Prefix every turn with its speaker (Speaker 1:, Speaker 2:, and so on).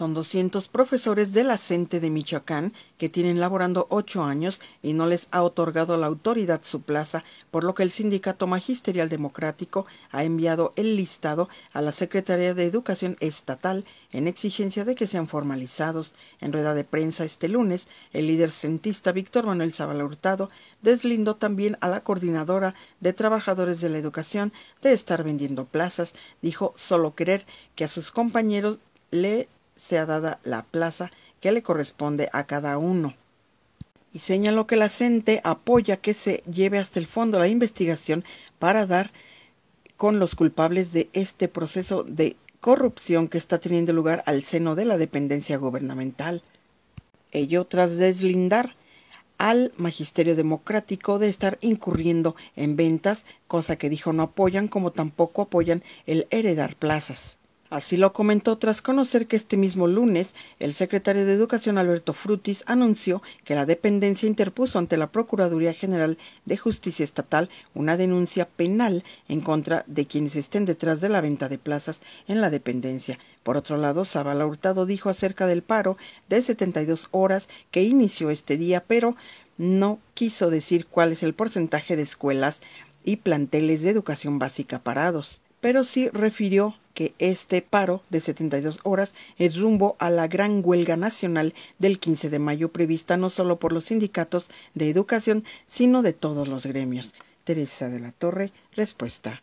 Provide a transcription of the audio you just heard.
Speaker 1: Son 200 profesores de la CENTE de Michoacán que tienen laborando ocho años y no les ha otorgado la autoridad su plaza, por lo que el Sindicato Magisterial Democrático ha enviado el listado a la Secretaría de Educación Estatal en exigencia de que sean formalizados. En rueda de prensa este lunes, el líder centista Víctor Manuel Zavala Hurtado deslindó también a la coordinadora de trabajadores de la educación de estar vendiendo plazas. Dijo solo querer que a sus compañeros le sea dada la plaza que le corresponde a cada uno. Y señaló que la CENTE apoya que se lleve hasta el fondo la investigación para dar con los culpables de este proceso de corrupción que está teniendo lugar al seno de la dependencia gubernamental. Ello tras deslindar al magisterio democrático de estar incurriendo en ventas, cosa que dijo no apoyan, como tampoco apoyan el heredar plazas. Así lo comentó tras conocer que este mismo lunes el secretario de Educación Alberto Frutis anunció que la dependencia interpuso ante la Procuraduría General de Justicia Estatal una denuncia penal en contra de quienes estén detrás de la venta de plazas en la dependencia. Por otro lado, Zavala Hurtado dijo acerca del paro de 72 horas que inició este día, pero no quiso decir cuál es el porcentaje de escuelas y planteles de educación básica parados pero sí refirió que este paro de 72 horas es rumbo a la gran huelga nacional del 15 de mayo prevista no solo por los sindicatos de educación, sino de todos los gremios. Teresa de la Torre, respuesta.